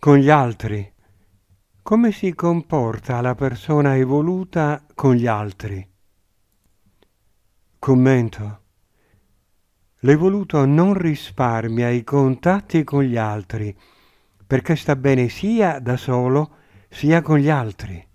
con gli altri. Come si comporta la persona evoluta con gli altri? Commento. L'evoluto non risparmia i contatti con gli altri, perché sta bene sia da solo sia con gli altri.